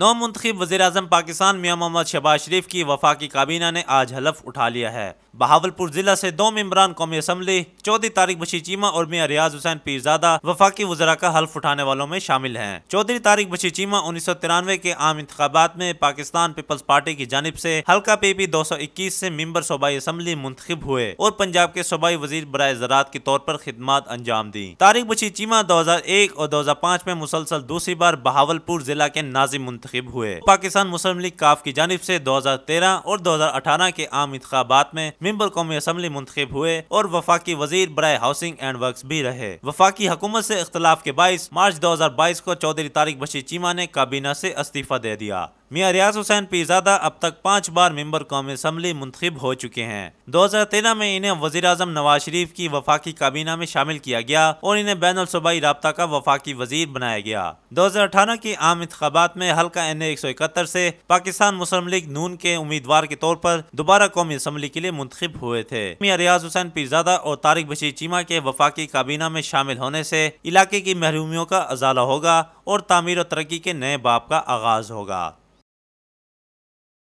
नौ मुंतब वजी अजम पाकिस्तान मियाँ मोहम्मद शहबाज शरीफ की वफाकी काबीना ने आज हलफ उठा लिया है बहावलपुर जिला से दो मम्बरान कौमी असम्बली चौधरी तारिक बशी चीमा और मियाँ रियाज हुसैन पीरजादा वफाकी वजरा का हल्फ उठाने वालों में शामिल हैं चौधरी तारिक बशी चीमा उन्नीस सौ तिरानवे के आम इंतबात में पाकिस्तान पीपल्स पार्टी की जानब से हल्का पी दो सौ इक्कीस से मम्बर सूबाई असम्बली मुंतब हुए और पंजाब के सूबाई वजीर बरए ज़रात के तौर पर खदमात अंजाम दी तारिक बशी चीमा दो हजार एक और दो हजार पाँच में मुसलसल दूसरी बार बहावलपुर जिला के नाजिम मुंतब हुए पाकिस्तान मुस्लिम लीग काफ की जानब ऐसी दो हजार तेरह और दो हजार अठारह के आम इंतबात में मेम्बर कौमी असम्बली मुंतब हुए और वफाकी वजीर बरए हाउसिंग एंड वर्क भी रहे वफाकी हकूमत ऐसी इख्तलाफ के बाईस मार्च दो हजार बाईस को चौधरी तारिक बशीर चीमा ने काबीना ऐसी इस्तीफा दे दिया मियाँ रियाज हुसैन पीरजादा अब तक पाँच बार मेम्बर कौम असम्बली मुंतब हो चुके हैं दो हज़ार तेरह में इन्हें वजी अजम नवाज शरीफ की वफाकी काबीना में शामिल किया गया और इन्हें बैन सूबाई रबता का वफाकी वजीर बनाया गया दो हज़ार अठारह की आम इंतबात में हल्का एन ए एक सौ इकहत्तर से पाकिस्तान मुस्लिम लीग नून के उम्मीदवार के तौर पर दोबारा कौमी असम्बली के लिए मुंतब हुए थे मियाँ रियाज हुसैन पीरजादा और तारिक बशीर चीमा के वफाकी काबीना में शामिल होने से इलाके की महरूमियों का अजाला होगा और तमीर और तरक्की के नए बाप का आगाज होगा